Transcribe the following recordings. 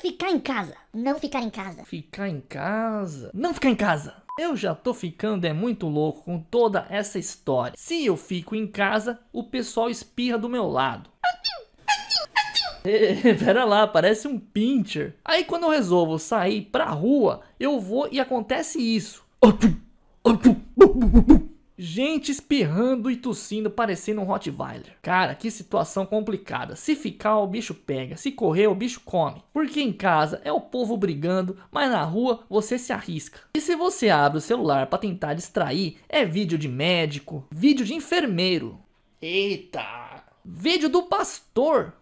Ficar em casa. Não ficar em casa. Ficar em casa? Não ficar em casa. Eu já tô ficando é muito louco com toda essa história. Se eu fico em casa, o pessoal espirra do meu lado. É, pera lá, parece um pincher. Aí quando eu resolvo sair pra rua, eu vou e acontece isso gente espirrando e tossindo, parecendo um Rottweiler. Cara, que situação complicada. Se ficar, o bicho pega. Se correr, o bicho come. Porque em casa é o povo brigando, mas na rua você se arrisca. E se você abre o celular para tentar distrair, é vídeo de médico, vídeo de enfermeiro. Eita! Vídeo do pastor.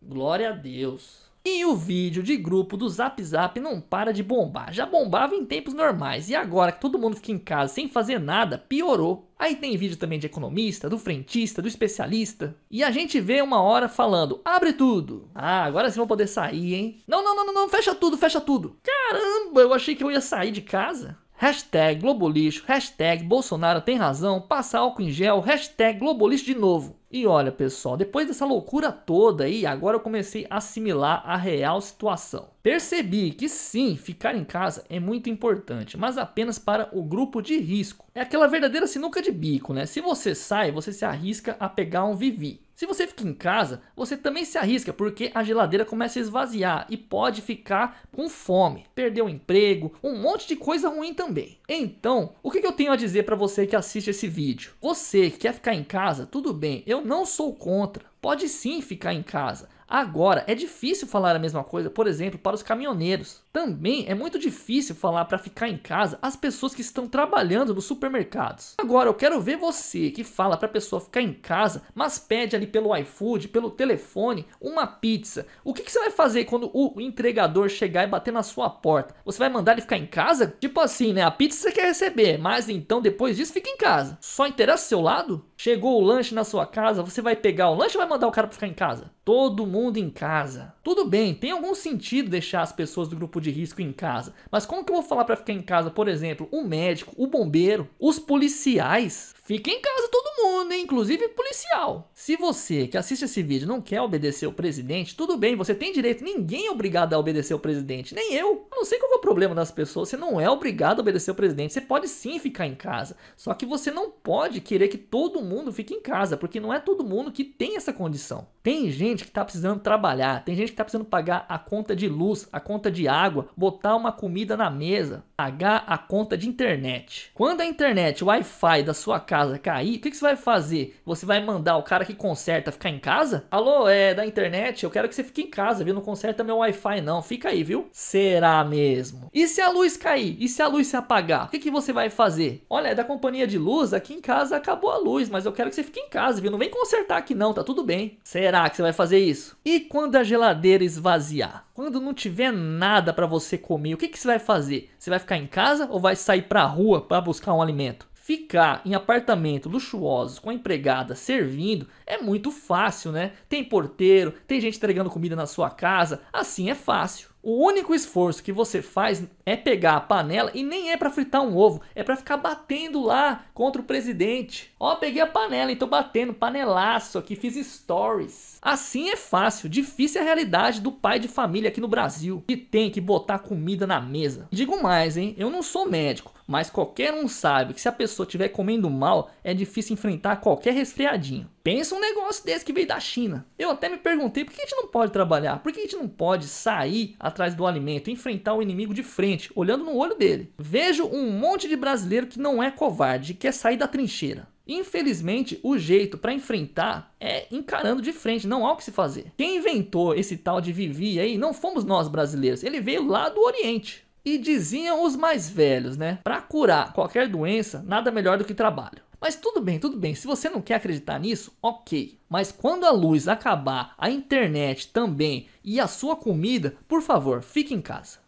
Glória a Deus. E o vídeo de grupo do Zap Zap não para de bombar. Já bombava em tempos normais e agora que todo mundo fica em casa sem fazer nada, piorou. Aí tem vídeo também de economista, do frentista, do especialista. E a gente vê uma hora falando: abre tudo. Ah, agora vocês vão poder sair, hein? Não, não, não, não, não, fecha tudo, fecha tudo. Caramba, eu achei que eu ia sair de casa. Hashtag Lixo, hashtag Bolsonaro tem razão, passa álcool em gel, hashtag Lixo de novo. E olha, pessoal, depois dessa loucura toda aí, agora eu comecei a assimilar a real situação. Percebi que sim, ficar em casa é muito importante, mas apenas para o grupo de risco. É aquela verdadeira sinuca de bico, né? Se você sai, você se arrisca a pegar um vivi. Se você fica em casa, você também se arrisca porque a geladeira começa a esvaziar e pode ficar com fome, perder o emprego, um monte de coisa ruim também. Então, o que eu tenho a dizer para você que assiste esse vídeo? Você que quer ficar em casa, tudo bem, eu não sou contra pode sim ficar em casa. Agora, é difícil falar a mesma coisa, por exemplo, para os caminhoneiros. Também é muito difícil falar para ficar em casa as pessoas que estão trabalhando nos supermercados. Agora, eu quero ver você que fala para a pessoa ficar em casa, mas pede ali pelo iFood, pelo telefone, uma pizza. O que, que, você vai fazer quando o entregador chegar e bater na sua porta? Você vai mandar ele ficar em casa? Tipo assim, né? A pizza você quer receber, mas então depois disso fica em casa. Só interessa seu lado? Chegou o lanche na sua casa, você vai pegar o lanche e vai mandar mandar o cara pra ficar em casa. Todo mundo em casa. Tudo bem, tem algum sentido deixar as pessoas do grupo de risco em casa, mas como que eu vou falar para ficar em casa, por exemplo, o médico, o bombeiro, os policiais? Fica em casa todo mundo, hein? inclusive policial. Se você que assiste esse vídeo não quer obedecer o presidente, tudo bem, você tem direito, ninguém é obrigado a obedecer o presidente, nem eu. Eu não sei qual é o problema das pessoas, você não é obrigado a obedecer o presidente, você pode sim ficar em casa, só que você não pode querer que todo mundo fique em casa, porque não é todo mundo que tem essa condição. Tem gente que está precisando trabalhar, tem gente está precisando pagar a conta de luz, a conta de água, botar uma comida na mesa pagar a conta de internet. Quando a internet, o Wi-Fi da sua casa cair, o que, que, você vai fazer? Você vai mandar o cara que conserta ficar em casa? Alô, é da internet, eu quero que você fique em casa, viu? Não conserta meu Wi-Fi não, fica aí, viu? Será mesmo? E se a luz cair? E se a luz se apagar? O que, que você vai fazer? Olha, é da companhia de luz, aqui em casa acabou a luz, mas eu quero que você fique em casa, viu? Não vem consertar aqui não, tá tudo bem. Será que você vai fazer isso? E quando a geladeira esvaziar? Quando não tiver nada para você comer, o que, que você vai fazer? Você vai ficar em casa ou vai sair para a rua para buscar um alimento? Ficar em apartamento luxuoso com a empregada servindo é muito fácil, né? Tem porteiro, tem gente entregando comida na sua casa, assim é fácil. O único esforço que você faz é pegar a panela e nem é para fritar um ovo, é para ficar batendo lá contra o presidente. Ó, peguei a panela e então tô batendo, panelaço aqui, fiz stories. Assim é fácil, difícil é a realidade do pai de família aqui no Brasil, que tem que botar comida na mesa. Digo mais, hein, eu não sou médico, mas qualquer um sabe que se a pessoa estiver comendo mal, é difícil enfrentar qualquer resfriadinho. Pensa um negócio desse que veio da China. Eu até me perguntei por que a gente não pode trabalhar, por que a gente não pode sair atrás do alimento, enfrentar o inimigo de frente, olhando no olho dele. Vejo um monte de brasileiro que não é covarde, e quer sair da trincheira. Infelizmente, o jeito para enfrentar é encarando de frente, não há o que se fazer. Quem inventou esse tal de Vivi aí não fomos nós brasileiros, ele veio lá do Oriente. E diziam os mais velhos, né? Para curar qualquer doença, nada melhor do que trabalho. Mas tudo bem, tudo bem. Se você não quer acreditar nisso, ok. Mas quando a luz acabar, a internet também e a sua comida, por favor, fique em casa.